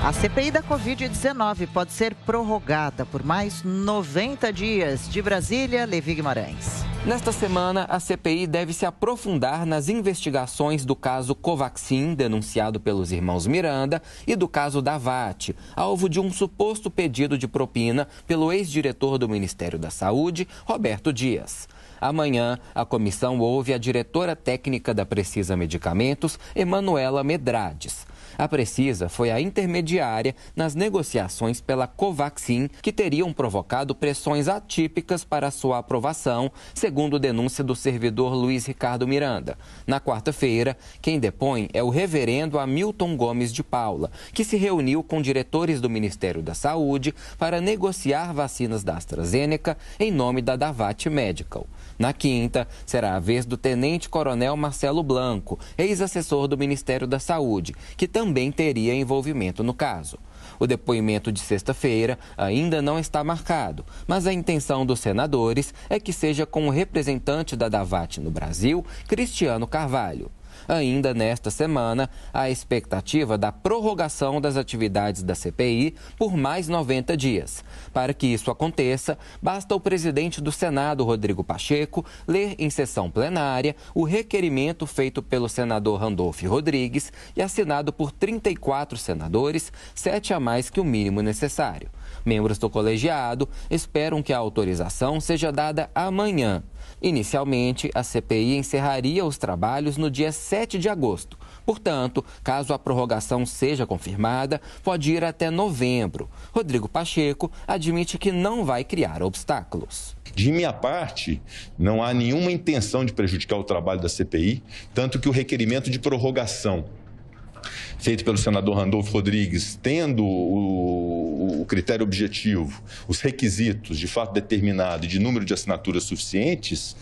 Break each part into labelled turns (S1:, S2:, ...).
S1: A CPI da Covid-19 pode ser prorrogada por mais 90 dias. De Brasília, Levi Guimarães. Nesta semana, a CPI deve se aprofundar nas investigações do caso Covaxin, denunciado pelos irmãos Miranda, e do caso Davat, alvo de um suposto pedido de propina pelo ex-diretor do Ministério da Saúde, Roberto Dias. Amanhã, a comissão ouve a diretora técnica da Precisa Medicamentos, Emanuela Medrades. A Precisa foi a intermediária nas negociações pela Covaxin, que teriam provocado pressões atípicas para sua aprovação, segundo denúncia do servidor Luiz Ricardo Miranda. Na quarta-feira, quem depõe é o reverendo Hamilton Gomes de Paula, que se reuniu com diretores do Ministério da Saúde para negociar vacinas da AstraZeneca em nome da Davat Medical. Na quinta, será a vez do tenente-coronel Marcelo Blanco, ex-assessor do Ministério da Saúde, que também teria envolvimento no caso. O depoimento de sexta-feira ainda não está marcado, mas a intenção dos senadores é que seja com o representante da Davat no Brasil, Cristiano Carvalho. Ainda nesta semana, a expectativa da prorrogação das atividades da CPI por mais 90 dias. Para que isso aconteça, basta o presidente do Senado, Rodrigo Pacheco, ler em sessão plenária o requerimento feito pelo senador Randolph Rodrigues e assinado por 34 senadores, sete a mais que o mínimo necessário. Membros do colegiado esperam que a autorização seja dada amanhã. Inicialmente, a CPI encerraria os trabalhos no dia 7 de agosto. Portanto, caso a prorrogação seja confirmada, pode ir até novembro. Rodrigo Pacheco admite que não vai criar
S2: obstáculos. De minha parte, não há nenhuma intenção de prejudicar o trabalho da CPI, tanto que o requerimento de prorrogação feito pelo senador Randolfo Rodrigues, tendo o, o critério objetivo, os requisitos de fato determinado e de número de assinaturas suficientes,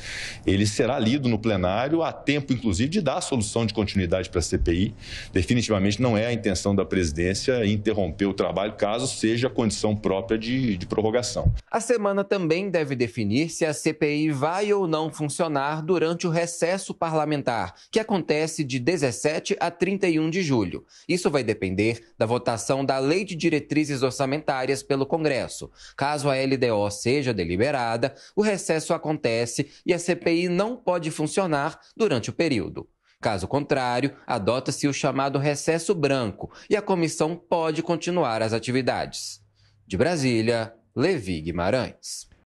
S2: ele será lido no plenário a tempo, inclusive, de dar a solução de continuidade para a CPI. Definitivamente não é a intenção da presidência interromper o trabalho, caso seja a condição própria de, de prorrogação.
S1: A semana também deve definir se a CPI vai ou não funcionar durante o recesso parlamentar, que acontece de 17 a 31 de julho. Isso vai depender da votação da Lei de Diretrizes Orçamentárias pelo Congresso. Caso a LDO seja deliberada, o recesso acontece e a CPI não pode funcionar durante o período. Caso contrário, adota-se o chamado recesso branco e a comissão pode continuar as atividades. De Brasília, Levi Guimarães.